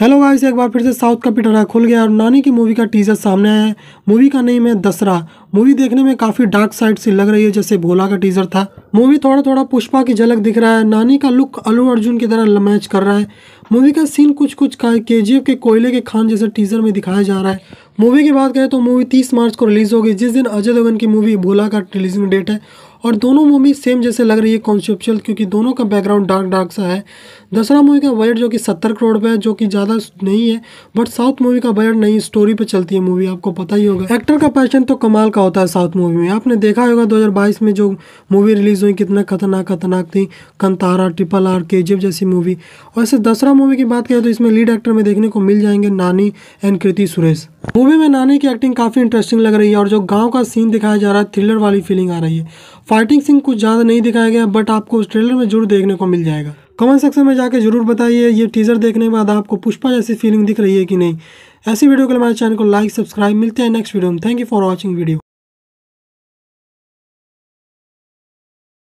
hello guys एक बार फिर से साउथ का पिटारा खुल गया और नानी की मूवी का टीजर सामने आया है मूवी का नेम है दसरा मूवी देखने में काफ़ी डार्क साइड सी लग रही है जैसे भोला का टीजर था मूवी थोड़ा थोड़ा पुष्पा की झलक दिख रहा है नानी का लुक अलू अर्जुन की तरह मैच कर रहा है मूवी का सीन कुछ कुछ का के के कोयले के खान जैसे टीजर में दिखाया जा रहा है मूवी की बात करें तो मूवी तीस मार्च को रिलीज़ होगी जिस दिन अजय देवगन की मूवी भोला का रिलीजिंग डेट है और दोनों मूवी सेम जैसे लग रही है कॉन्सेप्चुअल क्योंकि दोनों का बैकग्राउंड डार्क डार्क सा है दसरा मूवी का बजट जो कि सत्तर करोड़ पे है जो कि ज़्यादा नहीं है बट साउथ मूवी का बजट नहीं स्टोरी पे चलती है मूवी आपको पता ही होगा एक्टर का पैशन तो कमाल का होता है साउथ मूवी में आपने देखा होगा 2022 में जो मूवी रिलीज़ हुई कितना खतरनाक खतरनाक थी कंतारा ट्रिपल आर के जैसी मूवी और ऐसे दसरा मूवी की बात करें तो इसमें लीड एक्टर में देखने को मिल जाएंगे नानी एंड कृति सुरेश मूवी में नानी की एक्टिंग काफ़ी इंटरेस्टिंग लग रही है और जो गाँव का सीन दिखाया जा रहा है थ्रिलर वाली फीलिंग आ रही है फाइटिंग सीन कुछ ज़्यादा नहीं दिखाया गया बट आपको उस ट्रेलर में जरूर देखने को मिल जाएगा कमेंट सेक्शन में जाकर जरूर बताइए ये टीज़र देखने के बाद आपको पुष्पा जैसी फीलिंग दिख रही है कि नहीं ऐसी वीडियो के लिए हमारे चैनल को लाइक सब्सक्राइब मिलते हैं नेक्स्ट वीडियो में thank you for watching video